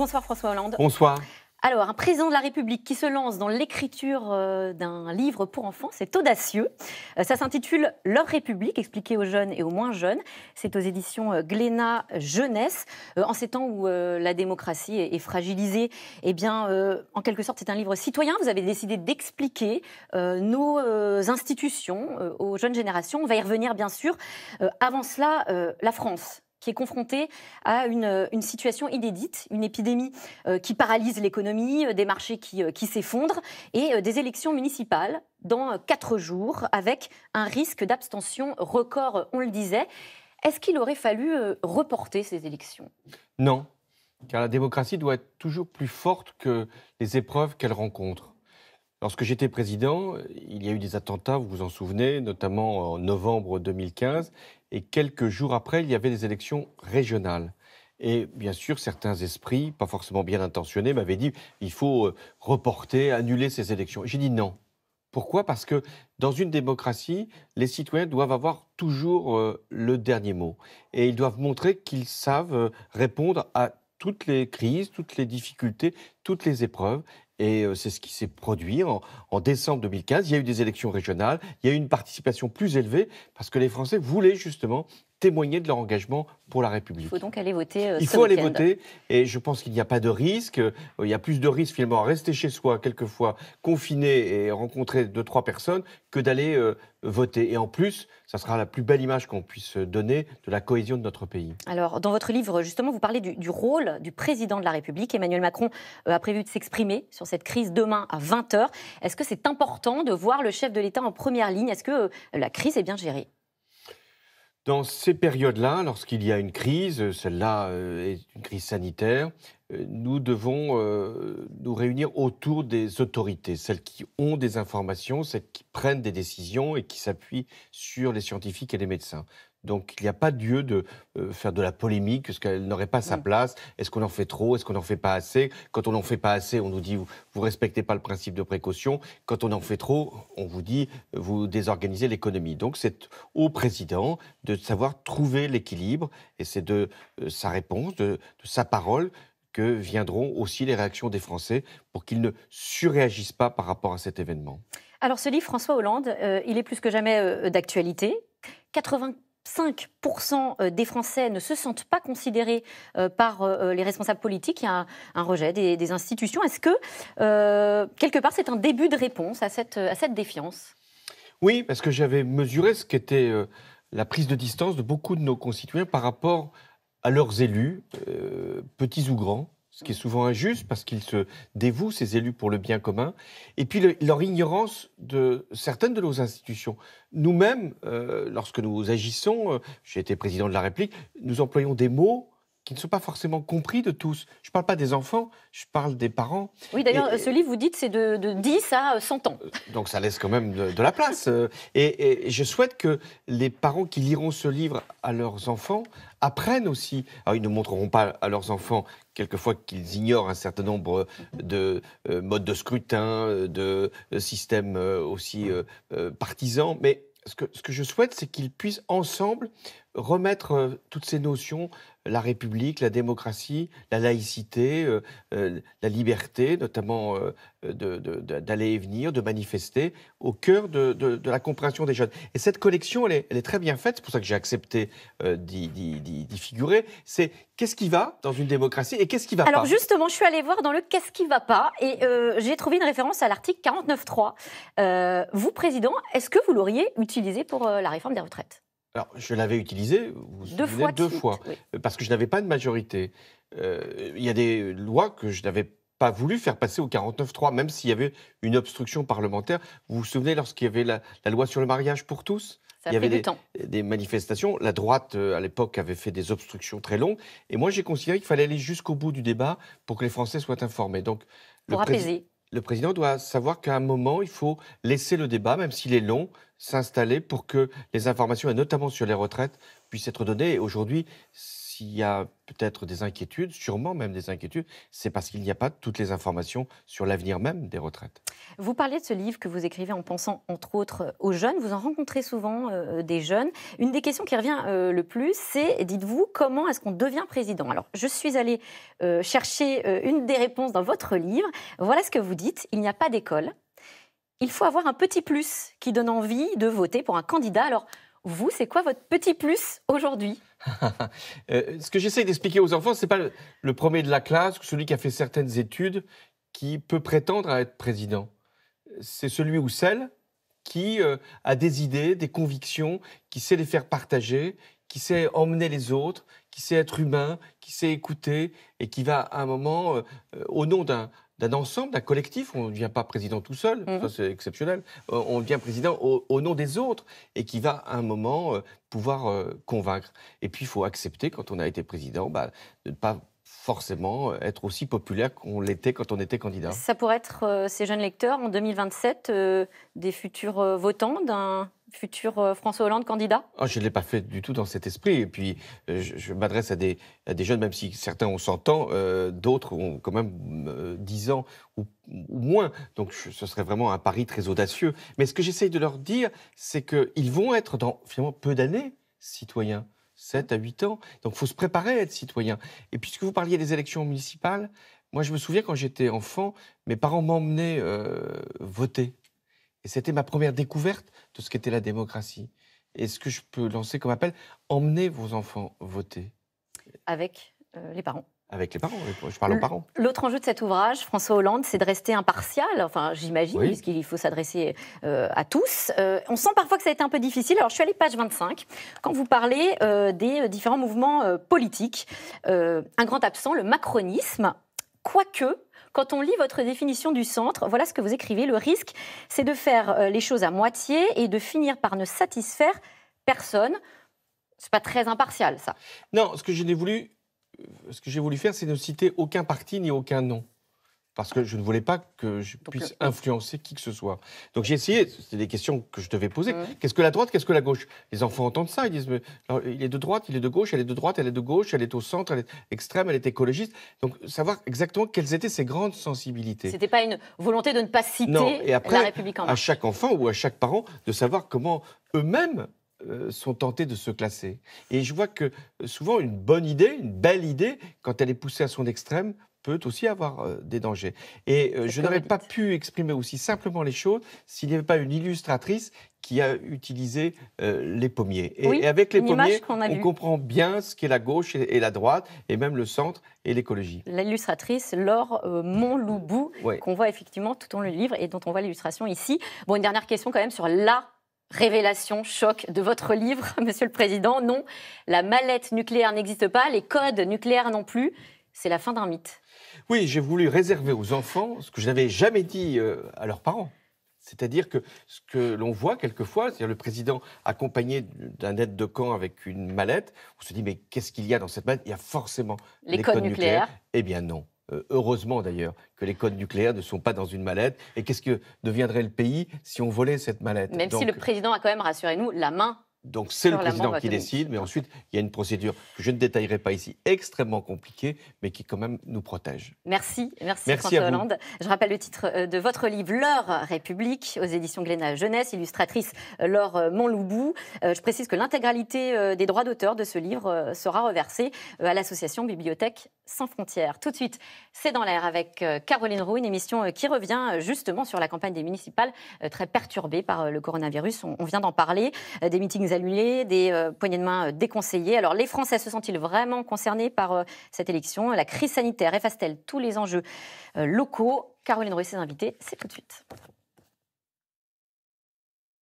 Bonsoir François Hollande. Bonsoir. Alors, un président de la République qui se lance dans l'écriture euh, d'un livre pour enfants, c'est audacieux. Euh, ça s'intitule Leur République, expliqué aux jeunes et aux moins jeunes. C'est aux éditions euh, Glénat Jeunesse. En ces temps où la démocratie est fragilisée, eh bien, en quelque sorte, c'est un livre citoyen. Vous avez décidé d'expliquer nos institutions aux jeunes générations. On va y revenir, bien sûr. Avant cela, la France qui est confronté à une, euh, situation inédite, une épidémie euh, qui paralyse l'économie, euh, des marchés qui, qui s'effondrent et des élections municipales dans quatre jours avec un risque d'abstention record, on le disait. Est-ce qu'il aurait fallu reporter ces élections Non, car la démocratie doit être toujours plus forte que les épreuves qu'elle rencontre. Lorsque j'étais président, il y a eu des attentats, vous vous en souvenez, notamment en novembre 2015, et quelques jours après, il y avait des élections régionales. Et bien sûr, certains esprits, pas forcément bien intentionnés, m'avaient dit il faut euh, reporter, annuler ces élections. J'ai dit non. Pourquoi Parce que dans une démocratie, les citoyens doivent avoir toujours euh, le dernier mot. Et ils doivent montrer qu'ils savent euh, répondre à toutes les crises, toutes les difficultés, toutes les épreuves. Et euh, c'est ce qui s'est produit en, décembre 2015. Il y a eu des élections régionales, il y a eu une participation plus élevée parce que les Français voulaient justement témoigner de leur engagement pour la République. Il faut donc aller voter. Euh, il faut aller voter et je pense qu'il n'y a pas de risque. Euh, il y a plus de risque finalement à rester chez soi quelquefois confiné et rencontrer deux trois personnes que d'aller euh, voter. Et en plus, ça sera la plus belle image qu'on puisse donner de la cohésion de notre pays. Alors dans votre livre justement, vous parlez du, du rôle du président de la République. Emmanuel Macron a prévu de s'exprimer sur cette crise demain à 20 h. Est-ce que c'est important de voir le chef de l'État en première ligne Est-ce que la crise est bien gérée dans ces périodes-là, lorsqu'il y a une crise, celle-là euh, est une crise sanitaire, euh, nous devons euh, nous réunir autour des autorités, celles qui ont des informations, celles qui prennent des décisions et qui s'appuient sur les scientifiques et les médecins. Donc il n'y a pas lieu de euh, faire de la polémique, parce qu'elle n'aurait pas sa mm. place. Est-ce qu'on en fait trop Est-ce qu'on n'en fait pas assez Quand on n'en fait pas assez, on nous dit vous, ne respectez pas le principe de précaution. Quand on en fait trop, on vous dit vous désorganisez l'économie. Donc c'est au président de savoir trouver l'équilibre, et c'est de euh, sa réponse, de, sa parole que viendront aussi les réactions des Français pour qu'ils ne surréagissent pas par rapport à cet événement. Alors ce livre, François Hollande, euh, il est plus que jamais d'actualité. 80 5% euh, des Français ne se sentent pas considérés euh, par euh, les responsables politiques. Il y a un, rejet des, institutions. Est-ce que, quelque part, c'est un début de réponse à cette, défiance Oui, parce que j'avais mesuré ce qu'était la prise de distance de beaucoup de nos concitoyens par rapport à leurs élus, petits ou grands ce qui est souvent injuste parce qu'ils se dévouent, ces élus, pour le bien commun, et puis leur ignorance de certaines de nos institutions. Nous-mêmes, euh, lorsque nous agissons, euh, j'ai été président de la République, nous employons des mots qui ne sont pas forcément compris de tous. Je ne parle pas des enfants, je parle des parents. Oui, d'ailleurs, ce livre, vous dites, c'est de, 10 à 100 ans. Euh, donc ça laisse quand même de, la place. Euh, et, je souhaite que les parents qui liront ce livre à leurs enfants apprennent aussi. Alors, ils ne montreront pas à leurs enfants quelquefois qu'ils ignorent un certain nombre de euh, modes de scrutin, de, systèmes aussi partisans, mais ce que, ce que, je souhaite, c'est qu'ils puissent ensemble remettre toutes ces notions la République, la démocratie, la laïcité, euh, euh, la liberté, notamment euh, d'aller et venir, de manifester, au cœur de, la compréhension des jeunes. Et cette collection, elle est, très bien faite, c'est pour ça que j'ai accepté d'y figurer. C'est qu'est-ce qui va dans une démocratie et qu'est-ce qui va Alors, pas Alors justement, je suis allée voir dans le qu'est-ce qui va pas et j'ai trouvé une référence à l'article 49.3. vous, président, est-ce que vous l'auriez utilisé pour la réforme des retraites alors, je l'avais utilisé deux, fois deux fois, euh, parce que je n'avais pas de majorité. Euh, il y a des lois que je n'avais pas voulu faire passer au 49-3, même s'il y avait une obstruction parlementaire. Vous vous souvenez lorsqu'il y avait la, loi sur le mariage pour tous ça il y avait des, manifestations. La droite, euh, à l'époque, avait fait des obstructions très longues. Et moi, j'ai considéré qu'il fallait aller jusqu'au bout du débat pour que les Français soient informés. Donc, pour le, le président doit savoir qu'à un moment, il faut laisser le débat, même s'il est long, s'installer pour que les informations, et notamment sur les retraites, puissent être données. Et aujourd'hui, s'il y a peut-être des inquiétudes, sûrement même des inquiétudes, c'est parce qu'il n'y a pas toutes les informations sur l'avenir même des retraites. Vous parlez de ce livre que vous écrivez en pensant entre autres aux jeunes. Vous en rencontrez souvent euh, des jeunes. Une des questions qui revient euh, le plus, c'est dites-vous comment est-ce qu'on devient président Alors, je suis allée euh, chercher une des réponses dans votre livre. Voilà ce que vous dites. Il n'y a pas d'école, il faut avoir un petit plus qui donne envie de voter pour un candidat. Alors, vous, c'est quoi votre petit plus aujourd'hui euh, Ce que j'essaie d'expliquer aux enfants, ce n'est pas le, premier de la classe, celui qui a fait certaines études, qui peut prétendre à être président. C'est celui ou celle qui euh, a des idées, des convictions, qui sait les faire partager, qui sait emmener les autres, qui sait être humain, qui sait écouter et qui va à un moment, euh, au nom d'un d'un ensemble, d'un collectif. On ne devient pas président tout seul, mhm. ça c'est exceptionnel. Euh, on devient président au, nom des autres et qui va à un moment euh, pouvoir euh, convaincre. Et puis il faut accepter, quand on a été président, bah, de ne pas forcément euh, être aussi populaire qu'on l'était quand on était candidat. Ça pourrait être euh, ces jeunes lecteurs en 2027 euh, des futurs votants d'un futur François Hollande candidat ah, Je ne l'ai pas fait du tout dans cet esprit. Et puis, je, m'adresse à des, jeunes, même si certains ont 100 ans, d'autres ont quand même 10 ans ou, moins. Donc, ce serait vraiment un pari très audacieux. Mais ce que j'essaye de leur dire, c'est qu'ils vont être dans finalement peu d'années citoyens. 7 à 8 ans. Donc, il faut se préparer à être citoyen. Et puisque vous parliez des élections municipales, moi, je me souviens quand j'étais enfant, mes parents m'emmenaient euh, voter. Et c'était ma première découverte de ce qu'était la démocratie. Et ce que je peux lancer comme appel, emmenez vos enfants voter. Avec euh, les parents. Avec les parents, je parle aux parents. L'autre enjeu de cet ouvrage, François Hollande, c'est de rester impartial, enfin j'imagine, puisqu'il faut s'adresser euh, à tous. Euh, on sent parfois que ça a été un peu difficile. Alors je suis allée page 25, quand vous parlez euh, des différents mouvements politiques, un grand absent, le macronisme, quoique quand on lit votre définition du centre, voilà ce que vous écrivez. Le risque, c'est de faire les choses à moitié et de finir par ne satisfaire personne. C'est pas très impartial, ça. Non, ce que je n'ai voulu ce que j'ai voulu faire, c'est ne citer aucun parti ni aucun nom. Parce que je ne voulais pas que je puisse euh, influencer qui que ce soit. Donc j'ai essayé, C'était des questions que je devais poser. Qu'est-ce que la droite, qu'est-ce que la gauche Les enfants entendent ça, ils disent il est de droite, il est de gauche, elle est de droite, elle est de gauche, elle est au centre, elle est extrême, elle est écologiste. Donc savoir exactement quelles étaient ses grandes sensibilités. Ce n'était pas une volonté de ne pas citer non. Et après, À chaque enfant ou à chaque parent de savoir comment eux-mêmes euh, sont tentés de se classer. Et je vois que euh, souvent une bonne idée, une belle idée, quand elle est poussée à son extrême, peut aussi avoir euh, des dangers. Et je n'aurais pas pu exprimer aussi simplement les choses s'il n'y avait pas une illustratrice qui a utilisé les pommiers. Et, avec les pommiers, on, comprend bien ce qu'est la gauche et, la droite, et même le centre et l'écologie. L'illustratrice Laure Montloubou, qu'on voit effectivement tout au long du livre et dont on voit l'illustration ici. Bon, une dernière question quand même sur la révélation, choc de votre livre, Monsieur le Président. Non, la mallette nucléaire n'existe pas, les codes nucléaires non plus. C'est la fin d'un mythe. Oui, j'ai voulu réserver aux enfants ce que je n'avais jamais dit euh, à leurs parents. C'est-à-dire que ce que l'on voit quelquefois, c'est-à-dire le président accompagné d'un aide de camp avec une mallette, on se dit mais qu'est-ce qu'il y a dans cette mallette Il y a forcément les, codes, nucléaires. Eh bien non. Euh, heureusement d'ailleurs, que les codes nucléaires ne sont pas dans une mallette. Et qu'est-ce que deviendrait le pays si on volait cette mallette Même si le président a quand même, rassuré nous la main donc c'est le président qui décide, mais ensuite il y a une procédure que je ne détaillerai pas ici, extrêmement compliquée, mais qui quand même nous protège. Merci, merci, François Hollande. Je rappelle le titre euh, de votre livre, L'heure République, aux éditions Glénat Jeunesse, illustratrice euh, Laure euh, Montloubou. Je précise que l'intégralité des droits d'auteur de ce livre sera reversée à l'association Bibliothèque sans frontières. Tout de suite, c'est dans l'air avec Caroline Roux, une émission qui revient justement sur la campagne des municipales très perturbée par le coronavirus. On vient d'en parler, des meetings des euh, poignées de main euh, déconseillées. Alors les Français se sentent ils vraiment concernés par euh, cette élection La crise sanitaire efface-t-elle tous les enjeux locaux Caroline Roy, ses invités, c'est tout de suite.